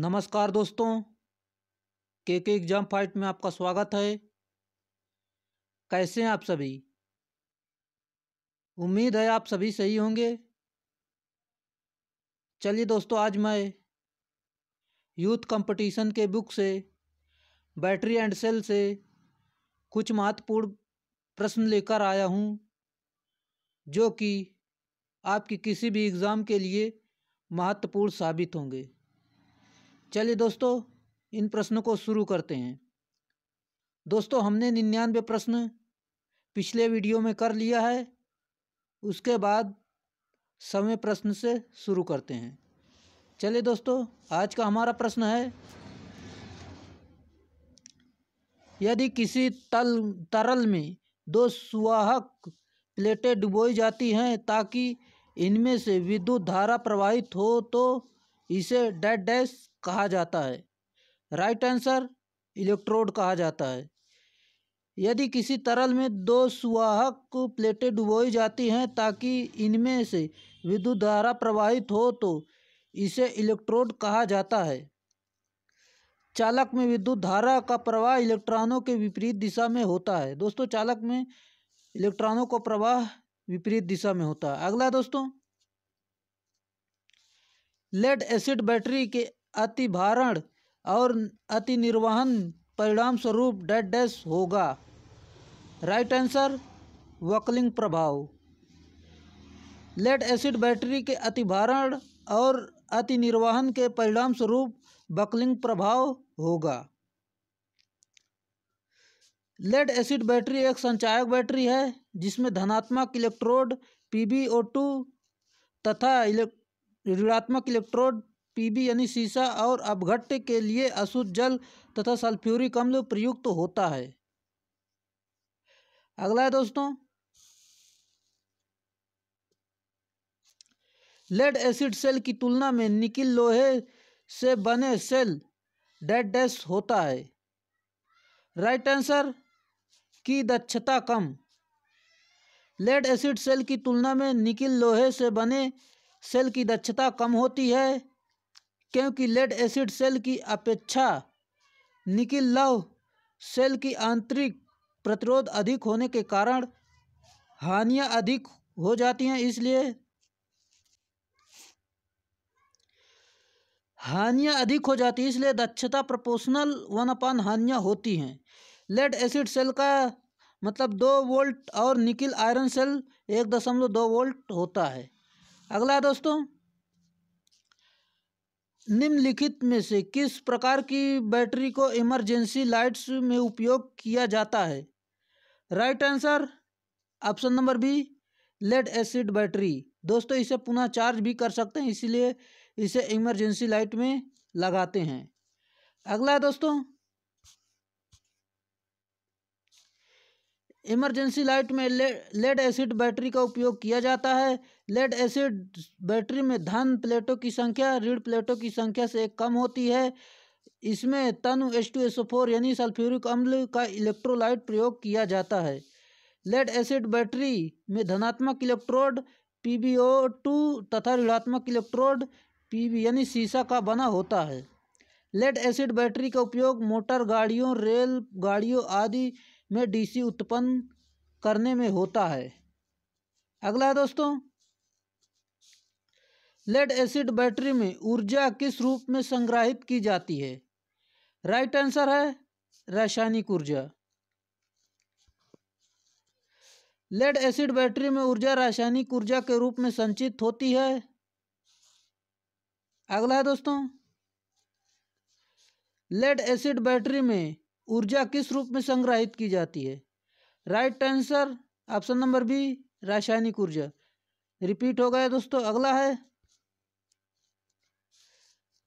नमस्कार दोस्तों के के एग्ज़ाम फाइट में आपका स्वागत है कैसे हैं आप सभी उम्मीद है आप सभी सही होंगे चलिए दोस्तों आज मैं यूथ कंपटीशन के बुक से बैटरी एंड सेल से कुछ महत्वपूर्ण प्रश्न लेकर आया हूं जो कि आपकी किसी भी एग्ज़ाम के लिए महत्वपूर्ण साबित होंगे चलिए दोस्तों इन प्रश्नों को शुरू करते हैं दोस्तों हमने निन्यानवे प्रश्न पिछले वीडियो में कर लिया है उसके बाद समय प्रश्न से शुरू करते हैं चलिए दोस्तों आज का हमारा प्रश्न है यदि किसी तल तरल में दो सुवाहक प्लेटें डुबोई जाती हैं ताकि इनमें से विद्युत धारा प्रवाहित हो तो इसे डेड डैश कहा जाता है राइट आंसर इलेक्ट्रोड कहा जाता है यदि किसी तरल में दो सुवाहक प्लेटें डुबोई जाती हैं ताकि इनमें से विद्युत धारा प्रवाहित हो तो इसे इलेक्ट्रोड कहा जाता है चालक में विद्युत धारा का प्रवाह इलेक्ट्रॉनों के विपरीत दिशा में होता है दोस्तों चालक में इलेक्ट्रॉनों का प्रवाह विपरीत दिशा में होता है अगला दोस्तों लेड एसिड बैटरी के अतिभारण और अति निर्वहन परिणाम स्वरूप डेड डैश होगा राइट आंसर वकलिंग प्रभाव लेड एसिड बैटरी के अतिभारण और अति निर्वहन के परिणाम स्वरूप बकलिंग प्रभाव होगा लेड एसिड बैटरी एक संचायक बैटरी है जिसमें धनात्मक electrode P B O two तथा इलेक्ट ऋणात्मक इलेक्ट्रोड पीबी यानी सीसा और अपघट्ट के लिए अशुद्ध जल तथा सल्फ्यूरिक अम्ल प्रयुक्त तो होता है अगला है दोस्तों लेड एसिड सेल की तुलना में निकिल लोहे से बने सेल डेड डेस होता है राइट आंसर की दक्षता कम लेड एसिड सेल की तुलना में निकिल लोहे से बने सेल की दक्षता कम होती है क्योंकि लेड एसिड सेल की अपेक्षा निकिल लव सेल की आंतरिक प्रतिरोध अधिक होने के कारण हानियां अधिक हो जाती हैं इसलिए हानियां अधिक हो जाती हैं इसलिए दक्षता प्रोपोर्शनल वन अपान हानियाँ होती हैं लेड एसिड सेल का मतलब दो वोल्ट और निकिल आयरन सेल एक दशमलव दो वोल्ट होता है अगला दोस्तों निम्नलिखित में से किस प्रकार की बैटरी को इमरजेंसी लाइट्स में उपयोग किया जाता है right answer option number B lead acid battery दोस्तों इसे पुनः चार्ज भी कर सकते हैं इसीलिए इसे इमरजेंसी लाइट में लगाते हैं अगला दोस्तों इमरजेंसी लाइट में ले, लेड एसिड बैटरी का उपयोग किया जाता है लेड एसिड बैटरी में धन प्लेटों की संख्या ऋण प्लेटों की संख्या से कम होती है इसमें तनु एस टू एस फोर यानी सल्फ्यूरिक अम्ल का इलेक्ट्रोलाइट प्रयोग किया जाता है लेड एसिड बैटरी में धनात्मक electrode P B O two तथा ऋणात्मक इलेक्ट्रोड पी बी यानी शीशा का बना होता है लेड एसिड बैटरी का उपयोग मोटर गाड़ियों रेल गाड़ियों आदि में डीसी उत्पन्न करने में होता है अगला है दोस्तों लेड एसिड बैटरी में ऊर्जा किस रूप में संग्रहित की जाती है राइट आंसर है रासायनिक ऊर्जा लेड एसिड बैटरी में ऊर्जा रासायनिक ऊर्जा के रूप में संचित होती है अगला है दोस्तों लेड एसिड बैटरी में ऊर्जा किस रूप में संग्रहित की जाती है right answer option number B रासायनिक ऊर्जा रिपीट हो गया दोस्तों अगला है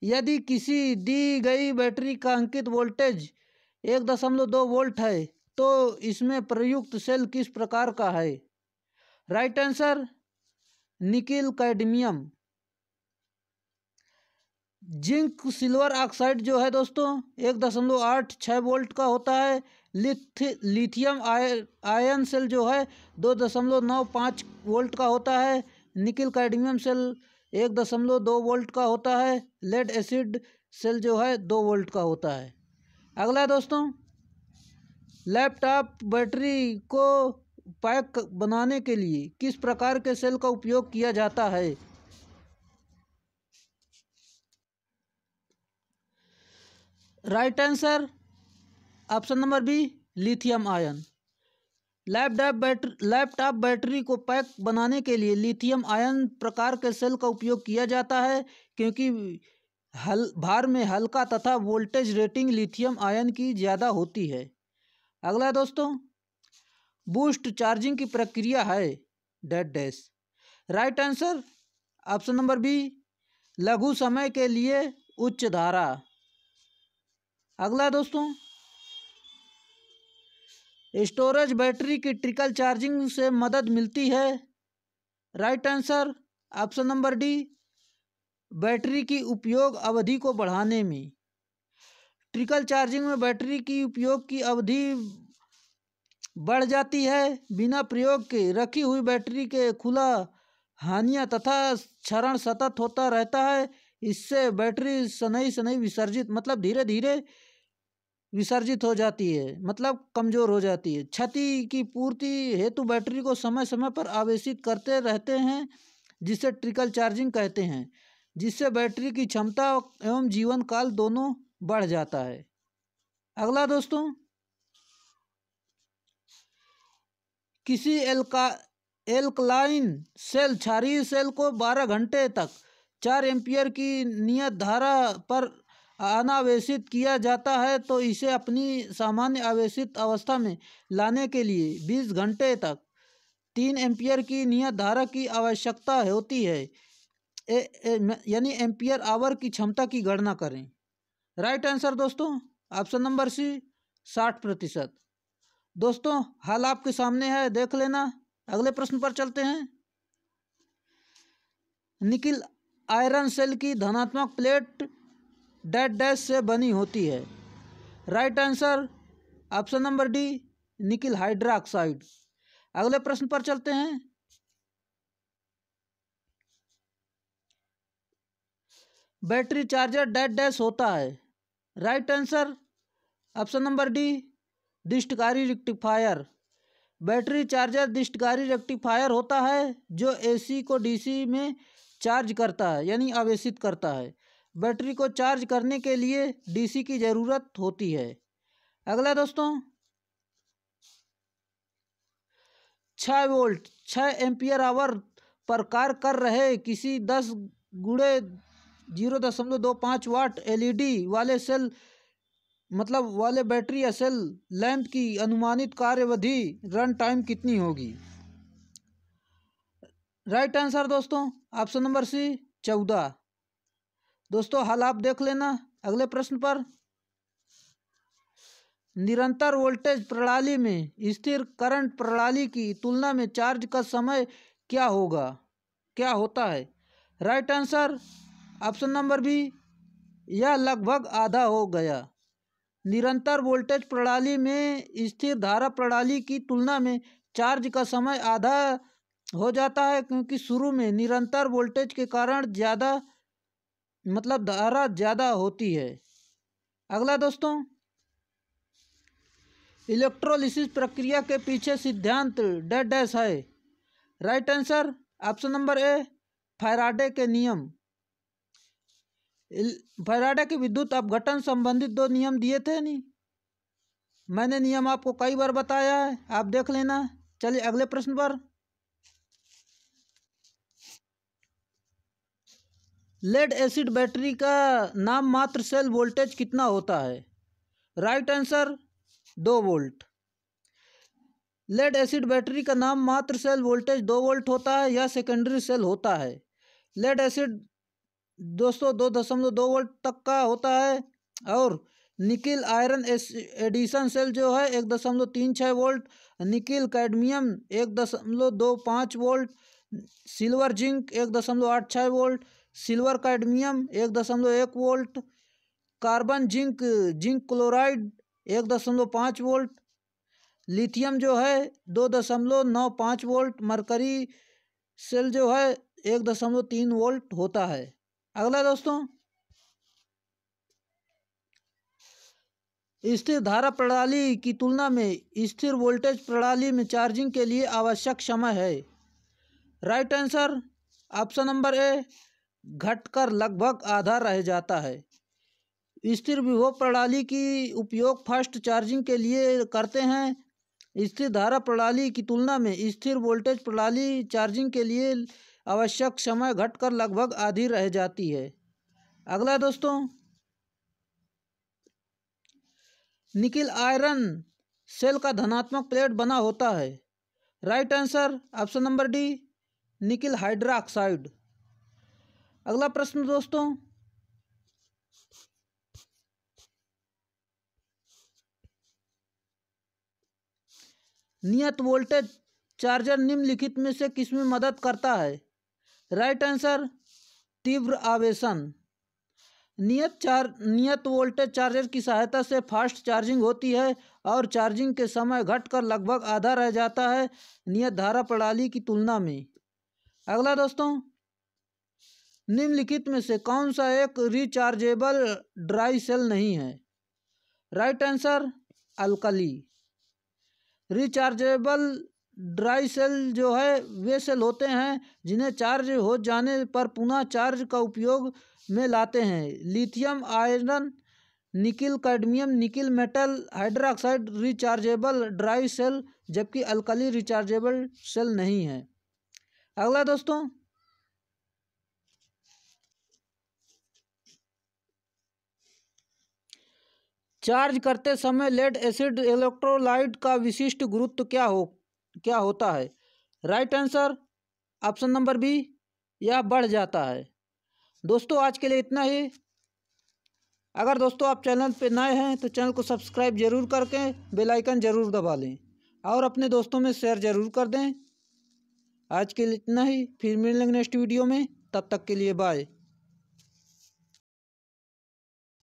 यदि किसी दी गई बैटरी का अंकित वोल्टेज एक दशमलव दो वोल्ट है तो इसमें प्रयुक्त सेल किस प्रकार का है right answer nickel cadmium zinc silver oxide जो है दोस्तों एक दशमलव आठ छः वोल्ट का होता है लिथ लिथियम आय आयन सेल जो है दो दशमलव नौ पाँच वोल्ट का होता है निकिल कैडमियम सेल एक दशमलव दो वोल्ट का होता है लेड एसिड सेल जो है दो वोल्ट का होता है अगला दोस्तों लैपटॉप बैटरी को पैक बनाने के लिए किस प्रकार के सेल का उपयोग किया जाता है right answer option number B lithium ion laptop battery laptop battery को पैक बनाने के लिए लिथियम आयन प्रकार के सेल का उपयोग किया जाता है क्योंकि हल भार में हल्का तथा वोल्टेज रेटिंग लिथियम आयन की ज़्यादा होती है अगला दोस्तों बूस्ट चार्जिंग की प्रक्रिया है dead dash right answer option number B लघु समय के लिए उच्च धारा अगला दोस्तों स्टोरेज बैटरी की ट्रिकल चार्जिंग से मदद मिलती है right answer option number D battery की उपयोग अवधि को बढ़ाने में ट्रिकल चार्जिंग में बैटरी की उपयोग की अवधि बढ़ जाती है बिना प्रयोग के रखी हुई बैटरी के खुला हानिया तथा क्षरण सतत होता रहता है इससे बैटरी सनई सनई विसर्जित मतलब धीरे धीरे विसर्जित हो जाती है मतलब कमज़ोर हो जाती है क्षति की पूर्ति हेतु बैटरी को समय समय पर आवेशित करते रहते हैं जिसे ट्रिकल चार्जिंग कहते हैं जिससे बैटरी की क्षमता एवं जीवन काल दोनों बढ़ जाता है अगला दोस्तों किसी एल्का एल्कलाइन सेल क्षारीय सेल को 12 घंटे तक चार एम्पियर की नियत धारा पर अनावेशित किया जाता है तो इसे अपनी सामान्य आवेशित अवस्था में लाने के लिए 20 घंटे तक तीन एम्पियर की नियत धारा की आवश्यकता होती है यानी एम्पियर आवर की क्षमता की गणना करें राइट आंसर दोस्तों ऑप्शन नंबर सी साठ प्रतिशत दोस्तों हाल आपके सामने है देख लेना अगले प्रश्न पर चलते हैं निखिल आयरन सेल की धनात्मक प्लेट डेड डैश से बनी होती है right answer option number D nickel hydroxide अगले प्रश्न पर चलते हैं बैटरी चार्जर डेड डैश होता है right answer option number D दिष्टकारी रेक्टिफायर बैटरी चार्जर दिष्टकारी रेक्टिफायर होता है जो एसी को डीसी में चार्ज करता है यानी आवेशित करता है बैटरी को चार्ज करने के लिए डीसी की ज़रूरत होती है अगला दोस्तों छः वोल्ट छः एम्पियर आवर पर कार्य कर रहे किसी दस गुड़े जीरो दशमलव दो पाँच वाट एलईडी वाले सेल मतलब वाले बैटरी या सेल लैंप की अनुमानित कार्यावधि रन टाइम कितनी होगी राइट आंसर दोस्तों ऑप्शन नंबर सी चौदह दोस्तों हाल आप देख लेना अगले प्रश्न पर निरंतर वोल्टेज प्रणाली में स्थिर करंट प्रणाली की तुलना में चार्ज का समय क्या होगा क्या होता है right answer option number B यह लगभग आधा हो गया निरंतर वोल्टेज प्रणाली में स्थिर धारा प्रणाली की तुलना में चार्ज का समय आधा हो जाता है क्योंकि शुरू में निरंतर वोल्टेज के कारण ज़्यादा मतलब धारा ज़्यादा होती है अगला दोस्तों इलेक्ट्रोलिसिस प्रक्रिया के पीछे सिद्धांत डेड डैश है right answer option number A Faraday के नियम फैराडे के विद्युत अपघटन संबंधित दो नियम दिए थे नहीं मैंने नियम आपको कई बार बताया है आप देख लेना चलिए अगले प्रश्न पर लेड एसिड बैटरी का नाम मात्र सेल वोल्टेज कितना होता है राइट आंसर दो वोल्ट लेड एसिड बैटरी का नाम मात्र सेल वोल्टेज दो वोल्ट होता है या सेकेंडरी सेल होता है लेड एसिड दोस्तों दो दशमलव दो वोल्ट तक का होता है और निकिल आयरन एडिशन सेल जो है एक दशमलव तीन छः वोल्ट निकिल कैडमियम एक दशमलव दो पाँच वोल्ट सिल्वर जिंक एक दशमलव आठ छः वोल्ट सिल्वर कैडमियम एक दशमलव एक volt carbon zinc zinc chloride एक दशमलव पाँच वोल्ट लिथियम जो है दो दशमलव नौ पाँच वोल्ट मरकरी सेल जो है एक दशमलव तीन वोल्ट होता है अगला दोस्तों स्थिर धारा प्रणाली की तुलना में स्थिर वोल्टेज प्रणाली में चार्जिंग के लिए आवश्यक समय है right answer option number A घटकर लगभग आधा रह जाता है स्थिर विभव प्रणाली की उपयोग फास्ट चार्जिंग के लिए करते हैं स्थिर धारा प्रणाली की तुलना में स्थिर वोल्टेज प्रणाली चार्जिंग के लिए आवश्यक समय घटकर लगभग आधी रह जाती है अगला दोस्तों निकिल आयरन सेल का धनात्मक प्लेट बना होता है right answer option number D nickel hydroxide अगला प्रश्न दोस्तों नियत वोल्टेज चार्जर निम्नलिखित में से किसमें मदद करता है राइट आंसर तीव्र आवेशन नियत चार नियत वोल्टेज चार्जर की सहायता से फास्ट चार्जिंग होती है और चार्जिंग के समय घटकर लगभग आधा रह जाता है नियत धारा प्रणाली की तुलना में अगला दोस्तों निम्नलिखित में से कौन सा एक रिचार्जेबल ड्राई सेल नहीं है right answer alkali rechargeable dry cell जो है वे सेल होते हैं जिन्हें चार्ज हो जाने पर पुनः चार्ज का उपयोग में लाते हैं lithium iron nickel cadmium nickel metal hydroxide rechargeable dry cell जबकि अल्कली रिचार्जेबल सेल नहीं है अगला दोस्तों चार्ज करते समय लेड एसिड इलेक्ट्रोलाइट का विशिष्ट गुरुत्व क्या हो क्या होता है right answer option number B यह बढ़ जाता है दोस्तों आज के लिए इतना ही अगर दोस्तों आप चैनल पर नए हैं तो चैनल को सब्सक्राइब जरूर करके बेल आइकन जरूर दबा लें और अपने दोस्तों में शेयर जरूर कर दें आज के लिए इतना ही फिर मिलेंगे नेक्स्ट वीडियो में तब तक के लिए बाय